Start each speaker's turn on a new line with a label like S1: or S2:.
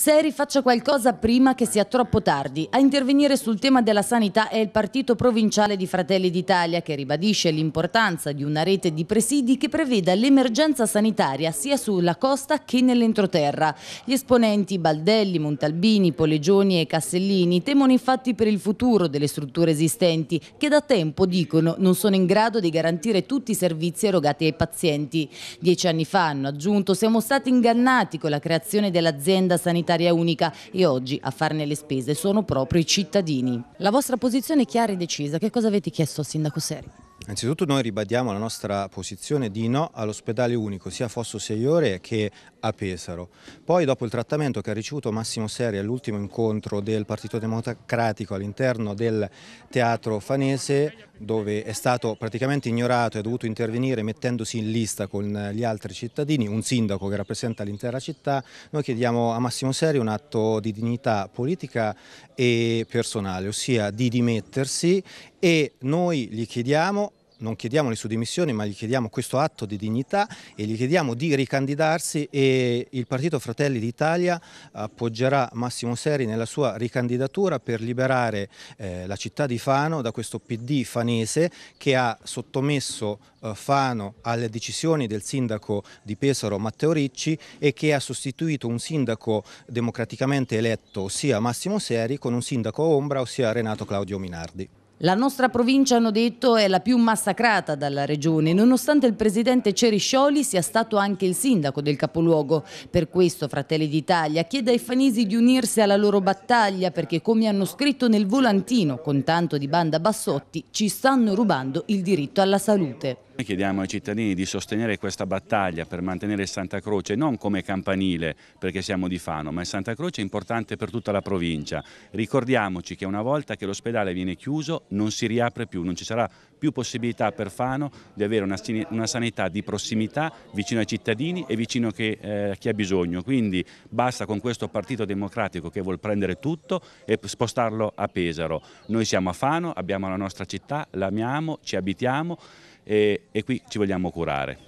S1: Seri faccia qualcosa prima che sia troppo tardi. A intervenire sul tema della sanità è il partito provinciale di Fratelli d'Italia che ribadisce l'importanza di una rete di presidi che preveda l'emergenza sanitaria sia sulla costa che nell'entroterra. Gli esponenti Baldelli, Montalbini, Polegioni e Cassellini temono infatti per il futuro delle strutture esistenti che da tempo, dicono, non sono in grado di garantire tutti i servizi erogati ai pazienti. Dieci anni fa hanno aggiunto siamo stati ingannati con la creazione dell'azienda sanitaria sanitaria unica e oggi a farne le spese sono proprio i cittadini. La vostra posizione è chiara e decisa, che cosa avete chiesto al sindaco Seri?
S2: Innanzitutto noi ribadiamo la nostra posizione di no all'ospedale unico sia a Fosso Seiore che a Pesaro. Poi dopo il trattamento che ha ricevuto Massimo Seri all'ultimo incontro del Partito Democratico all'interno del Teatro Fanese dove è stato praticamente ignorato e ha dovuto intervenire mettendosi in lista con gli altri cittadini, un sindaco che rappresenta l'intera città, noi chiediamo a Massimo Seri un atto di dignità politica e personale, ossia di dimettersi e noi gli chiediamo non chiediamo le sue dimissioni ma gli chiediamo questo atto di dignità e gli chiediamo di ricandidarsi e il partito Fratelli d'Italia appoggerà Massimo Seri nella sua ricandidatura per liberare eh, la città di Fano da questo PD fanese che ha sottomesso eh, Fano alle decisioni del sindaco di Pesaro Matteo Ricci e che ha sostituito un sindaco democraticamente eletto ossia Massimo Seri con un sindaco ombra ossia Renato Claudio Minardi.
S1: La nostra provincia, hanno detto, è la più massacrata dalla regione, nonostante il presidente Ceriscioli sia stato anche il sindaco del capoluogo. Per questo Fratelli d'Italia chiede ai fanesi di unirsi alla loro battaglia perché, come hanno scritto nel volantino con tanto di banda Bassotti, ci stanno rubando il diritto alla salute.
S3: Noi chiediamo ai cittadini di sostenere questa battaglia per mantenere Santa Croce non come campanile perché siamo di Fano, ma Santa Croce è importante per tutta la provincia. Ricordiamoci che una volta che l'ospedale viene chiuso non si riapre più, non ci sarà più possibilità per Fano di avere una, una sanità di prossimità vicino ai cittadini e vicino a eh, chi ha bisogno. Quindi basta con questo Partito Democratico che vuole prendere tutto e spostarlo a Pesaro. Noi siamo a Fano, abbiamo la nostra città, l'amiamo, ci abitiamo e, e qui ci vogliamo curare.